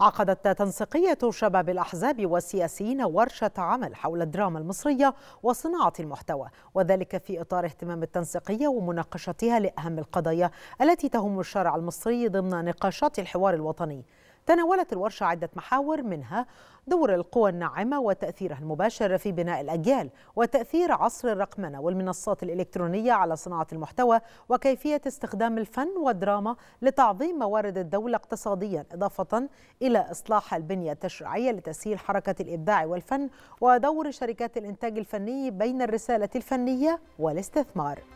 عقدت تنسيقية شباب الأحزاب والسياسيين ورشة عمل حول الدراما المصرية وصناعة المحتوى وذلك في إطار اهتمام التنسيقية ومناقشتها لأهم القضايا التي تهم الشارع المصري ضمن نقاشات الحوار الوطني تناولت الورشة عدة محاور منها دور القوى الناعمة وتأثيرها المباشر في بناء الأجيال وتأثير عصر الرقمنة والمنصات الإلكترونية على صناعة المحتوى وكيفية استخدام الفن والدراما لتعظيم موارد الدولة اقتصاديا إضافة إلى إصلاح البنية التشريعية لتسهيل حركة الإبداع والفن ودور شركات الإنتاج الفني بين الرسالة الفنية والاستثمار